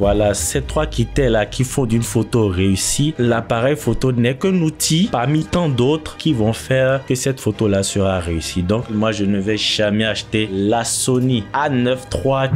Voilà, ces trois quittés là qui font d'une photo réussie, l'appareil photo n'est qu'un outil parmi tant d'autres qui vont faire que cette photo là sera réussie. Donc moi je ne vais jamais acheter la Sony A9 III.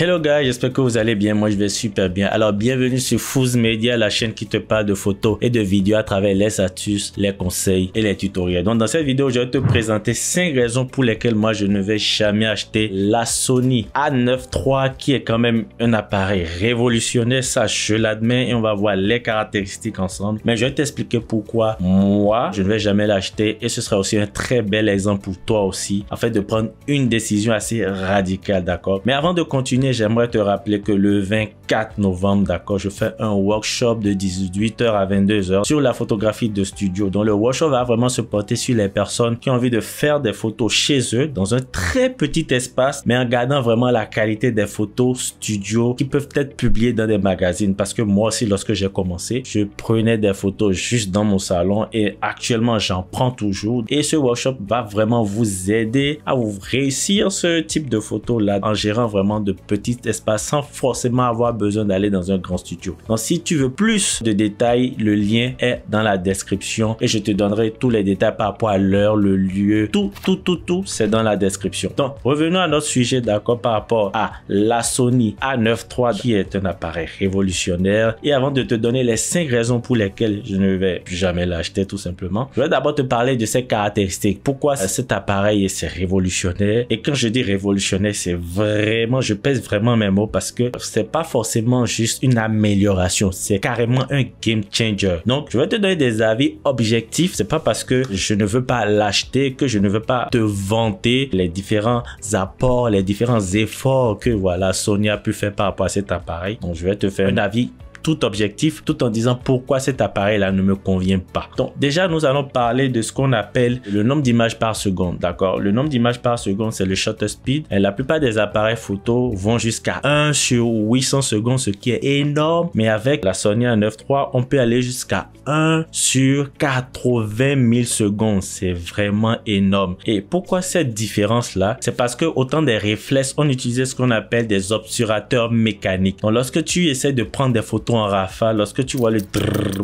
Hello guys, j'espère que vous allez bien, moi je vais super bien. Alors bienvenue sur Fouse Media, la chaîne qui te parle de photos et de vidéos à travers les astuces, les conseils et les tutoriels. Donc dans cette vidéo, je vais te présenter 5 raisons pour lesquelles moi je ne vais jamais acheter la Sony A9 III qui est quand même un appareil révolutionnaire, ça je l'admets et on va voir les caractéristiques ensemble. Mais je vais t'expliquer pourquoi moi je ne vais jamais l'acheter et ce sera aussi un très bel exemple pour toi aussi afin de prendre une décision assez radicale, d'accord Mais avant de continuer, j'aimerais te rappeler que le vin 4 novembre, d'accord, je fais un workshop de 18h à 22h sur la photographie de studio. Donc le workshop va vraiment se porter sur les personnes qui ont envie de faire des photos chez eux dans un très petit espace, mais en gardant vraiment la qualité des photos studio qui peuvent être publiées dans des magazines. Parce que moi aussi, lorsque j'ai commencé, je prenais des photos juste dans mon salon et actuellement j'en prends toujours. Et ce workshop va vraiment vous aider à vous réussir ce type de photos là en gérant vraiment de petits espaces sans forcément avoir besoin d'aller dans un grand studio. Donc si tu veux plus de détails, le lien est dans la description et je te donnerai tous les détails par rapport à l'heure, le lieu, tout, tout, tout, tout, c'est dans la description. Donc revenons à notre sujet d'accord par rapport à la Sony A9 III qui est un appareil révolutionnaire. Et avant de te donner les cinq raisons pour lesquelles je ne vais jamais l'acheter tout simplement, je vais d'abord te parler de ses caractéristiques. Pourquoi cet appareil est révolutionnaire Et quand je dis révolutionnaire, c'est vraiment, je pèse vraiment mes mots parce que c'est pas forcément forcément juste une amélioration. C'est carrément un game changer. Donc, je vais te donner des avis objectifs. C'est pas parce que je ne veux pas l'acheter que je ne veux pas te vanter les différents apports, les différents efforts que voilà Sony a pu faire par rapport à cet appareil. Donc, je vais te faire un avis tout objectif tout en disant pourquoi cet appareil-là ne me convient pas. Donc déjà, nous allons parler de ce qu'on appelle le nombre d'images par seconde, d'accord Le nombre d'images par seconde, c'est le shutter speed. Et la plupart des appareils photo vont jusqu'à 1 sur 800 secondes, ce qui est énorme. Mais avec la Sony a 93 on peut aller jusqu'à 1 sur 80 000 secondes. C'est vraiment énorme. Et pourquoi cette différence-là C'est parce que autant des réflexes, on utilisait ce qu'on appelle des obturateurs mécaniques. Donc lorsque tu essaies de prendre des photos en rafale, lorsque tu vois le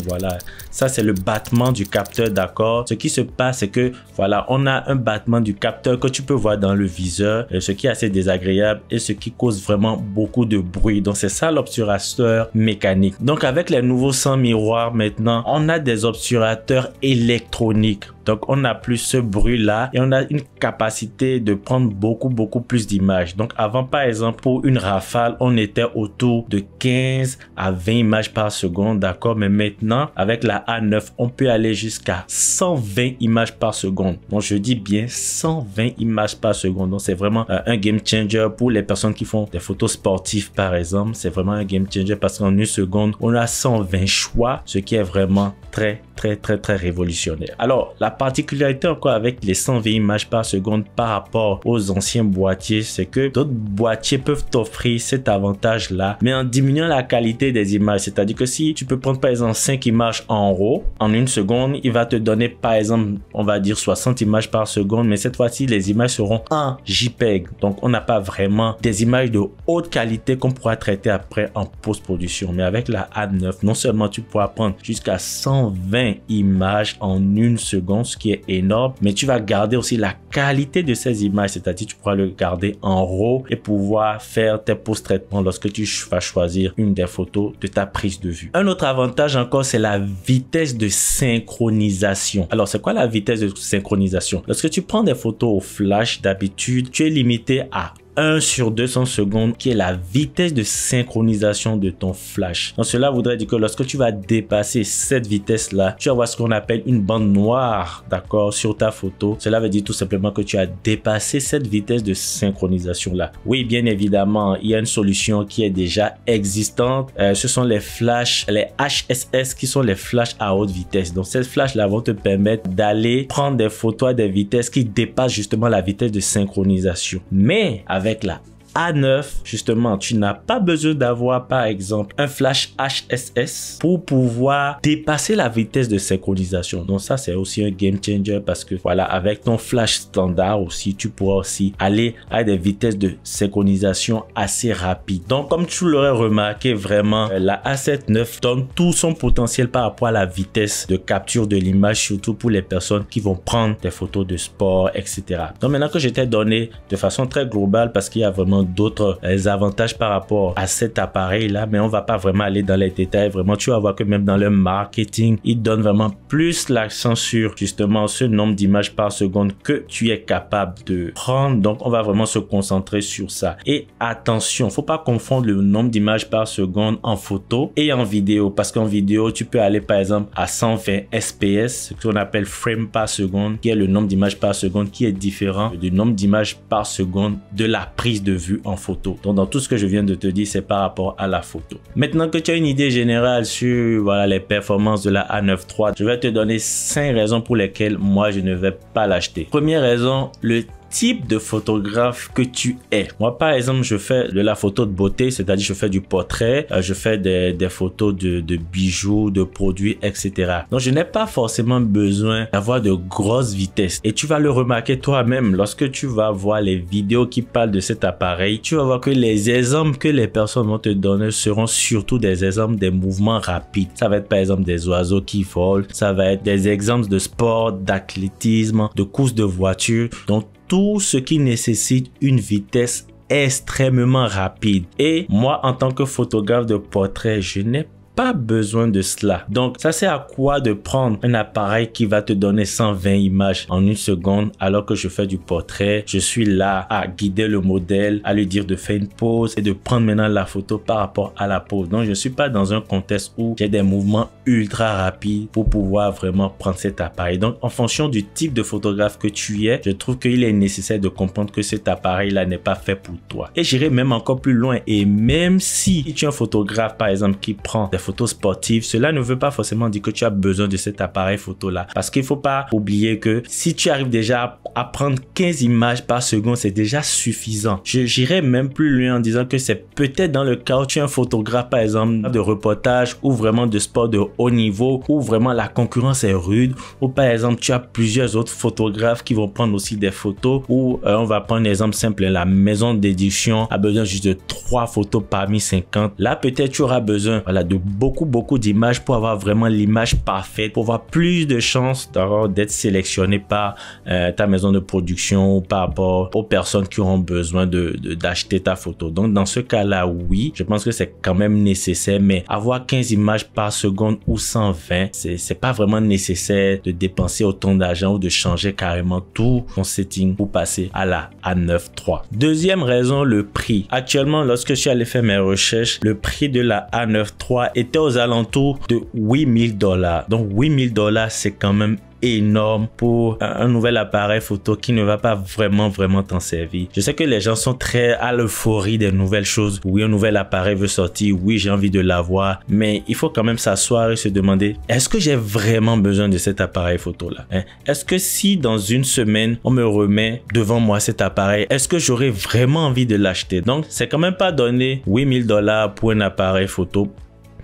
voilà, ça c'est le battement du capteur, d'accord Ce qui se passe, c'est que, voilà, on a un battement du capteur que tu peux voir dans le viseur, euh, ce qui est assez désagréable et ce qui cause vraiment beaucoup de bruit. Donc, c'est ça l'obturateur mécanique. Donc, avec les nouveaux sans miroir maintenant, on a des obturateurs électroniques. Donc, on a plus ce bruit-là et on a une capacité de prendre beaucoup, beaucoup plus d'images. Donc, avant, par exemple, pour une rafale, on était autour de 15 à 20 images par seconde, d'accord Mais maintenant, avec la A9, on peut aller jusqu'à 120 images par seconde. Donc, je dis bien 120 images par seconde. Donc, c'est vraiment euh, un game changer pour les personnes qui font des photos sportives, par exemple. C'est vraiment un game changer parce qu'en une seconde, on a 120 choix, ce qui est vraiment très très, très, très révolutionnaire. Alors, la particularité encore avec les 120 images par seconde par rapport aux anciens boîtiers, c'est que d'autres boîtiers peuvent t'offrir cet avantage-là, mais en diminuant la qualité des images. C'est-à-dire que si tu peux prendre par exemple 5 images en RAW, en une seconde, il va te donner par exemple, on va dire 60 images par seconde, mais cette fois-ci, les images seront en JPEG. Donc, on n'a pas vraiment des images de haute qualité qu'on pourra traiter après en post-production. Mais avec la A9, non seulement tu pourras prendre jusqu'à 120 image en une seconde, ce qui est énorme, mais tu vas garder aussi la qualité de ces images, c'est-à-dire tu pourras le garder en RAW et pouvoir faire tes post-traitements lorsque tu vas choisir une des photos de ta prise de vue. Un autre avantage encore, c'est la vitesse de synchronisation. Alors, c'est quoi la vitesse de synchronisation? Lorsque tu prends des photos au flash, d'habitude, tu es limité à 1 sur 200 secondes qui est la vitesse de synchronisation de ton flash. Donc cela voudrait dire que lorsque tu vas dépasser cette vitesse là, tu vas avoir ce qu'on appelle une bande noire, d'accord, sur ta photo. Cela veut dire tout simplement que tu as dépassé cette vitesse de synchronisation là. Oui, bien évidemment, il y a une solution qui est déjà existante. Euh, ce sont les flashs, les HSS qui sont les flashs à haute vitesse. Donc ces flashs là vont te permettre d'aller prendre des photos à des vitesses qui dépassent justement la vitesse de synchronisation. Mais avec tecla. A9, justement, tu n'as pas besoin d'avoir, par exemple, un flash HSS pour pouvoir dépasser la vitesse de synchronisation. Donc ça, c'est aussi un game changer parce que voilà, avec ton flash standard aussi, tu pourras aussi aller à des vitesses de synchronisation assez rapides. Donc, comme tu l'aurais remarqué, vraiment, euh, la A7 9 donne tout son potentiel par rapport à la vitesse de capture de l'image, surtout pour les personnes qui vont prendre des photos de sport, etc. Donc maintenant que je t'ai donné de façon très globale parce qu'il y a vraiment d'autres euh, avantages par rapport à cet appareil-là, mais on va pas vraiment aller dans les détails. Vraiment, tu vas voir que même dans le marketing, il donne vraiment plus l'accent sur justement ce nombre d'images par seconde que tu es capable de prendre. Donc, on va vraiment se concentrer sur ça. Et attention, faut pas confondre le nombre d'images par seconde en photo et en vidéo, parce qu'en vidéo, tu peux aller par exemple à 120 FPS, ce qu'on appelle frame par seconde, qui est le nombre d'images par seconde qui est différent du nombre d'images par seconde de la prise de vue en photo. Donc, dans tout ce que je viens de te dire, c'est par rapport à la photo. Maintenant que tu as une idée générale sur voilà, les performances de la A9 III, je vais te donner cinq raisons pour lesquelles moi, je ne vais pas l'acheter. Première raison, le type de photographe que tu es. Moi, par exemple, je fais de la photo de beauté, c'est-à-dire je fais du portrait, euh, je fais des, des photos de, de, bijoux, de produits, etc. Donc, je n'ai pas forcément besoin d'avoir de grosses vitesses. Et tu vas le remarquer toi-même lorsque tu vas voir les vidéos qui parlent de cet appareil. Tu vas voir que les exemples que les personnes vont te donner seront surtout des exemples des mouvements rapides. Ça va être par exemple des oiseaux qui volent, ça va être des exemples de sport, d'athlétisme, de course de voiture. Donc, tout ce qui nécessite une vitesse extrêmement rapide. Et moi, en tant que photographe de portrait, je n'ai besoin de cela. Donc, ça c'est à quoi de prendre un appareil qui va te donner 120 images en une seconde alors que je fais du portrait, je suis là à guider le modèle, à lui dire de faire une pause et de prendre maintenant la photo par rapport à la pause. Donc, je suis pas dans un contexte où j'ai des mouvements ultra rapides pour pouvoir vraiment prendre cet appareil. Donc, en fonction du type de photographe que tu es, je trouve qu'il est nécessaire de comprendre que cet appareil-là n'est pas fait pour toi. Et j'irai même encore plus loin. Et même si tu es un photographe, par exemple, qui prend des photos sportive, cela ne veut pas forcément dire que tu as besoin de cet appareil photo-là. Parce qu'il faut pas oublier que si tu arrives déjà à prendre 15 images par seconde, c'est déjà suffisant. J'irai même plus loin en disant que c'est peut-être dans le cas où tu es un photographe, par exemple, de reportage ou vraiment de sport de haut niveau, où vraiment la concurrence est rude, ou par exemple, tu as plusieurs autres photographes qui vont prendre aussi des photos, ou euh, on va prendre exemple simple, la maison d'édition a besoin juste de trois photos parmi 50. Là, peut-être tu auras besoin voilà, de beaucoup, beaucoup d'images pour avoir vraiment l'image parfaite, pour avoir plus de chances d'être sélectionné par euh, ta maison de production ou par rapport aux personnes qui auront besoin de, d'acheter ta photo. Donc, dans ce cas-là, oui, je pense que c'est quand même nécessaire, mais avoir 15 images par seconde ou 120, c'est pas vraiment nécessaire de dépenser autant d'argent ou de changer carrément tout ton setting pour passer à la a 9 Deuxième raison, le prix. Actuellement, lorsque je suis allé faire mes recherches, le prix de la a 93 est était aux alentours de 8000 dollars. Donc 8000 dollars, c'est quand même énorme pour un nouvel appareil photo qui ne va pas vraiment vraiment t'en servir. Je sais que les gens sont très à l'euphorie des nouvelles choses. Oui, un nouvel appareil veut sortir. Oui, j'ai envie de l'avoir. Mais il faut quand même s'asseoir et se demander est-ce que j'ai vraiment besoin de cet appareil photo là hein? Est-ce que si dans une semaine on me remet devant moi cet appareil, est-ce que j'aurais vraiment envie de l'acheter Donc, c'est quand même pas donné 8000 dollars pour un appareil photo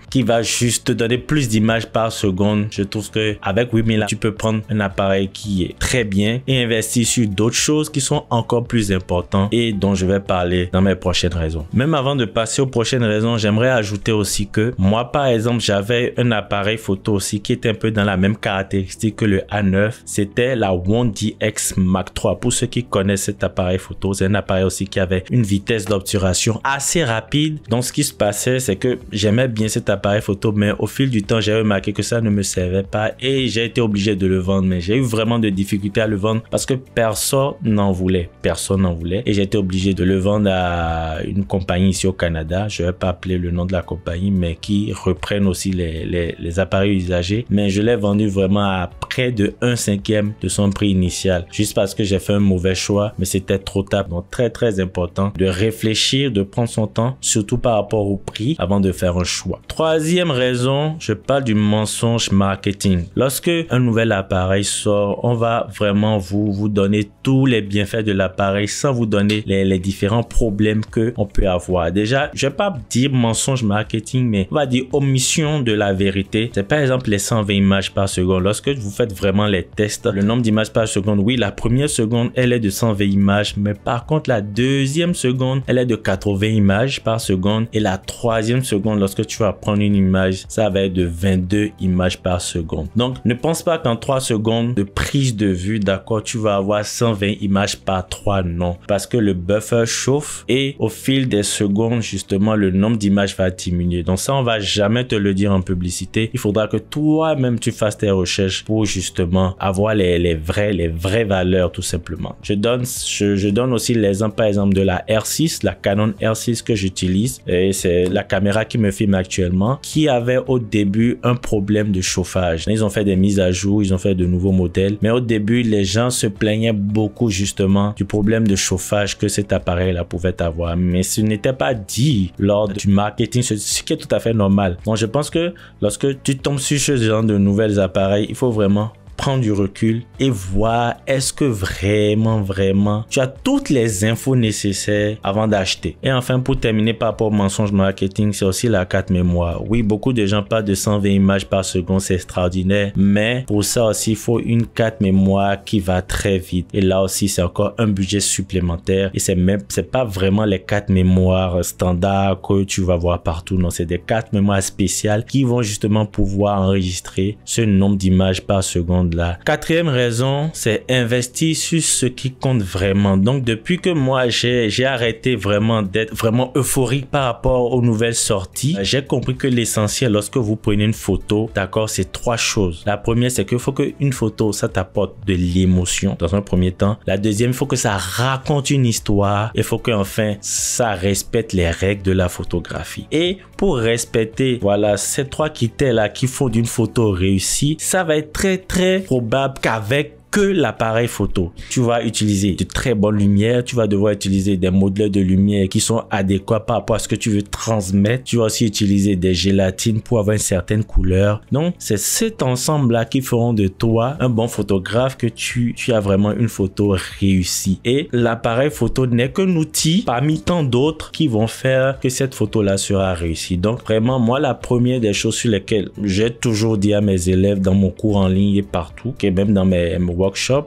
qui va juste te donner plus d'images par seconde. Je trouve que avec Wimila, tu peux prendre un appareil qui est très bien et investir sur d'autres choses qui sont encore plus importantes et dont je vais parler dans mes prochaines raisons. Même avant de passer aux prochaines raisons, j'aimerais ajouter aussi que moi, par exemple, j'avais un appareil photo aussi qui était un peu dans la même caractéristique que le A9. C'était la One DX Mark 3 Pour ceux qui connaissent cet appareil photo, c'est un appareil aussi qui avait une vitesse d'obturation assez rapide. Donc, ce qui se passait, c'est que j'aimais bien cet appareil appareil photo, mais au fil du temps, j'ai remarqué que ça ne me servait pas et j'ai été obligé de le vendre. Mais j'ai eu vraiment de difficultés à le vendre parce que personne n'en voulait. Personne n'en voulait et j'ai été obligé de le vendre à une compagnie ici au Canada. Je vais pas appeler le nom de la compagnie, mais qui reprennent aussi les, appareils usagés. Mais je l'ai vendu vraiment à près de un cinquième de son prix initial, juste parce que j'ai fait un mauvais choix, mais c'était trop tard. Donc très très important de réfléchir, de prendre son temps, surtout par rapport au prix, avant de faire un choix. Trois troisième raison, je parle du mensonge marketing. Lorsque un nouvel appareil sort, on va vraiment vous, vous donner tous les bienfaits de l'appareil sans vous donner les, différents problèmes que on peut avoir. Déjà, je vais pas dire mensonge marketing, mais on va dire omission de la vérité. C'est par exemple les 120 images par seconde. Lorsque vous faites vraiment les tests, le nombre d'images par seconde, oui, la première seconde, elle est de 120 images, mais par contre, la deuxième seconde, elle est de 80 images par seconde et la troisième seconde, lorsque tu vas prendre une image, ça va être de 22 images par seconde. Donc, ne pense pas qu'en 3 secondes de prise de vue, d'accord, tu vas avoir 120 images par 3, non. Parce que le buffer chauffe et au fil des secondes, justement, le nombre d'images va diminuer. Donc ça, on va jamais te le dire en publicité. Il faudra que toi-même, tu fasses tes recherches pour justement avoir les, les vraies, les vraies valeurs, tout simplement. Je donne, je donne aussi l'exemple, par exemple, de la R6, la Canon R6 que j'utilise. Et c'est la caméra qui me filme actuellement qui avait au début un problème de chauffage. Ils ont fait des mises à jour, ils ont fait de nouveaux modèles, mais au début, les gens se plaignaient beaucoup justement du problème de chauffage que cet appareil-là pouvait avoir. Mais ce n'était pas dit lors du marketing, ce qui est tout à fait normal. Donc, je pense que lorsque tu tombes sur ce genre de nouveaux appareils, il faut vraiment prendre du recul et voir est-ce que vraiment, vraiment, tu as toutes les infos nécessaires avant d'acheter. Et enfin, pour terminer par rapport au mensonge marketing, c'est aussi la carte mémoire. Oui, beaucoup de gens parlent de 120 images par seconde, c'est extraordinaire, mais pour ça aussi, il faut une carte mémoire qui va très vite. Et là aussi, c'est encore un budget supplémentaire et c'est même, c'est pas vraiment les cartes mémoires standards que tu vas voir partout. Non, c'est des cartes mémoires spéciales qui vont justement pouvoir enregistrer ce nombre d'images par seconde la Quatrième raison, c'est investir sur ce qui compte vraiment. Donc, depuis que moi, j'ai, arrêté vraiment d'être vraiment euphorique par rapport aux nouvelles sorties, euh, j'ai compris que l'essentiel, lorsque vous prenez une photo, d'accord, c'est trois choses. La première, c'est qu'il faut qu'une photo, ça t'apporte de l'émotion dans un premier temps. La deuxième, il faut que ça raconte une histoire. Il faut qu'enfin, ça respecte les règles de la photographie. Et pour respecter, voilà, ces trois critères-là qui font d'une photo réussie, ça va être très, très Robab, kavek, que l'appareil photo. Tu vas utiliser de très bonnes lumières, tu vas devoir utiliser des modèles de lumière qui sont adéquats par rapport à ce que tu veux transmettre. Tu vas aussi utiliser des gélatines pour avoir une certaine couleur. Donc, c'est cet ensemble-là qui feront de toi un bon photographe que tu, tu as vraiment une photo réussie. Et l'appareil photo n'est qu'un outil parmi tant d'autres qui vont faire que cette photo-là sera réussie. Donc, vraiment, moi, la première des choses sur lesquelles j'ai toujours dit à mes élèves dans mon cours en ligne et partout, et même dans mes, mes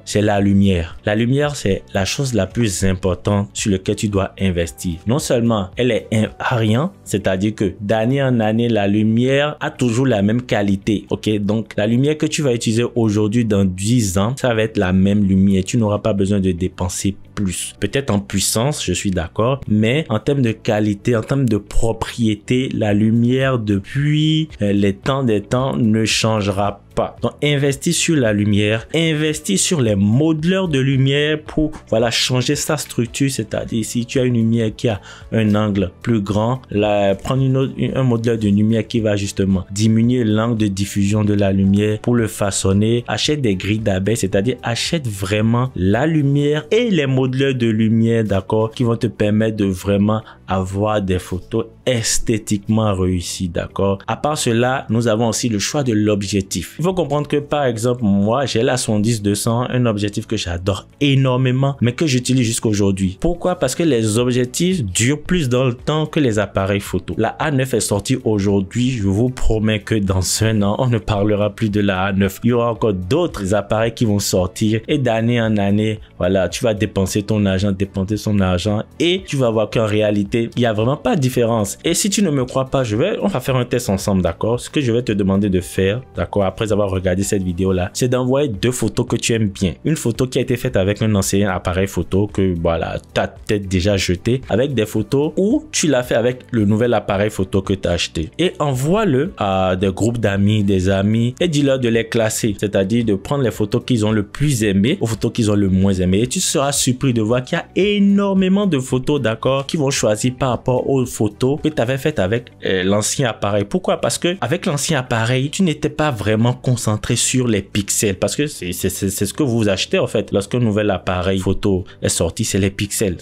c'est la lumière. La lumière, c'est la chose la plus importante sur laquelle tu dois investir. Non seulement elle est invariante, c'est-à-dire que d'année en année, la lumière a toujours la même qualité. OK, donc la lumière que tu vas utiliser aujourd'hui dans 10 ans, ça va être la même lumière. Tu n'auras pas besoin de dépenser plus. Peut-être en puissance, je suis d'accord, mais en termes de qualité, en termes de propriété, la lumière depuis euh, les temps des temps ne changera pas. Donc investis sur la lumière, investis sur les modeleurs de lumière pour voilà changer sa structure, c'est-à-dire si tu as une lumière qui a un angle plus grand, la prendre une un modeleur de lumière qui va justement diminuer l'angle de diffusion de la lumière pour le façonner. Achète des grilles d'abeilles, c'est-à-dire achète vraiment la lumière et les modèles de lumière, d'accord, qui vont te permettre de vraiment avoir des photos esthétiquement réussies, d'accord À part cela, nous avons aussi le choix de l'objectif. Il faut comprendre que par exemple, moi, j'ai la 70-200, un objectif que j'adore énormément, mais que j'utilise jusqu'aujourd'hui. Pourquoi Parce que les objectifs durent plus dans le temps que les appareils photo. La A9 est sortie aujourd'hui, je vous promets que dans un an, on ne parlera plus de la A9. Il y aura encore d'autres appareils qui vont sortir et d'année en année, voilà, tu vas dépenser ton argent, dépenser son argent et tu vas voir qu'en réalité, il n'y a vraiment pas de différence. Et si tu ne me crois pas, je vais, on va faire un test ensemble, d'accord Ce que je vais te demander de faire, d'accord, après avoir regardé cette vidéo-là, c'est d'envoyer deux photos que tu aimes bien. Une photo qui a été faite avec un ancien appareil photo que, voilà, tu as peut-être déjà jeté, avec des photos où tu l'as fait avec le nouvel appareil photo que tu as acheté. Et envoie-le à des groupes d'amis, des amis, et dis-leur de les classer, c'est-à-dire de prendre les photos qu'ils ont le plus aimées aux photos qu'ils ont le moins aimées. Et tu seras surpris de voir qu'il y a énormément de photos, d'accord, qui vont choisir par rapport aux photos que tu avais faites avec euh, l'ancien appareil. Pourquoi Parce que avec l'ancien appareil, tu n'étais pas vraiment concentré sur les pixels parce que c'est ce que vous achetez en fait. Lorsqu'un nouvel appareil photo est sorti, c'est les pixels.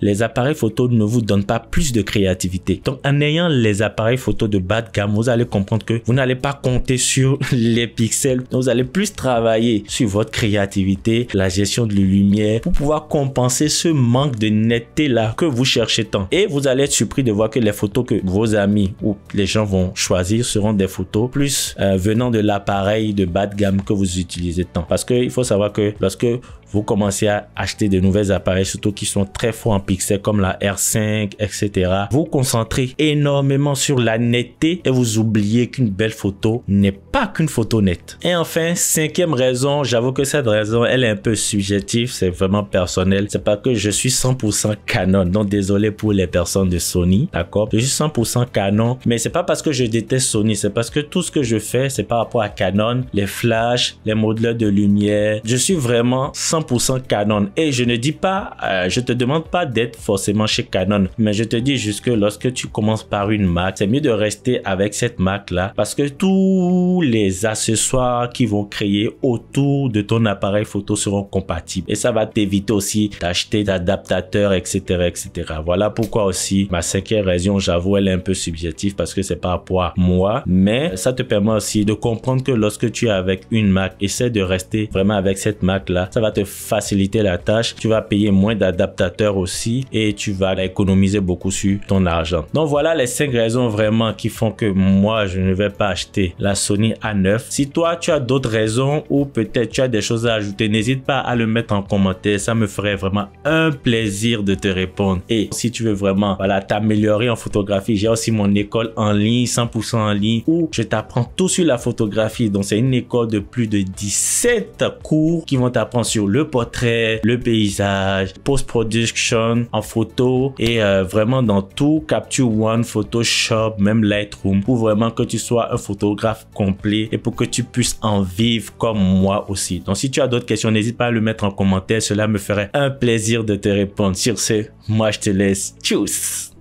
les appareils photo ne vous donnent pas plus de créativité. Donc en ayant les appareils photo de bas de gamme, vous allez comprendre que vous n'allez pas compter sur les pixels. Vous allez plus travailler sur votre créativité, la gestion de la lumière pour pouvoir compenser ce manque de netteté là que vous cherchez tant. Et vous allez être surpris de voir que les photos que vos amis ou les gens vont choisir seront des photos plus euh, venant de l'appareil de bas de gamme que vous utilisez tant. Parce qu'il faut savoir que lorsque vous commencez à acheter de nouveaux appareils, surtout qui sont très forts en pixels comme la R5, etc. Vous concentrez énormément sur la netteté et vous oubliez qu'une belle photo n'est pas qu'une photo nette. Et enfin, cinquième raison, j'avoue que cette raison, elle est un peu subjective, c'est vraiment personnel. C'est pas que je suis 100% Canon, donc désolé pour les personnes de Sony, d'accord Je suis 100% Canon, mais c'est pas parce que je déteste Sony, c'est parce que tout ce que je fais, c'est par rapport à Canon, les flashs, les modèles de lumière. Je suis vraiment 100% Canon. Et je ne dis pas, euh, je te demande pas d'être forcément chez Canon, mais je te dis juste que lorsque tu commences par une marque, c'est mieux de rester avec cette marque-là parce que tous les accessoires qui vont créer autour de ton appareil photo seront compatibles. Et ça va t'éviter aussi d'acheter d'adaptateurs, etc., etc. Voilà pourquoi aussi ma cinquième raison, j'avoue, elle est un peu subjective parce que c'est par rapport à moi, mais ça te permet aussi de comprendre que lorsque tu es avec une marque, essaie de rester vraiment avec cette marque-là. Ça va te faciliter la tâche. Tu vas payer moins d'adaptateurs aussi et tu vas économiser beaucoup sur ton argent. Donc voilà les cinq raisons vraiment qui font que moi je ne vais pas acheter la Sony A9. Si toi tu as d'autres raisons ou peut-être tu as des choses à ajouter, n'hésite pas à le mettre en commentaire. Ça me ferait vraiment un plaisir de te répondre. Et si tu veux vraiment t'améliorer en photographie, j'ai aussi mon école en ligne, 100% en ligne, où je t'apprends tout sur la photographie. Donc c'est une école de plus de 17 cours qui vont t'apprendre sur le portrait, le paysage, post-production en photo et euh, vraiment dans tout Capture One, Photoshop, même Lightroom pour vraiment que tu sois un photographe complet et pour que tu puisses en vivre comme moi aussi. Donc si tu as d'autres questions, n'hésite pas à le mettre en commentaire, cela me ferait un plaisir de te répondre. Sur ce, moi je te laisse. Tchuss!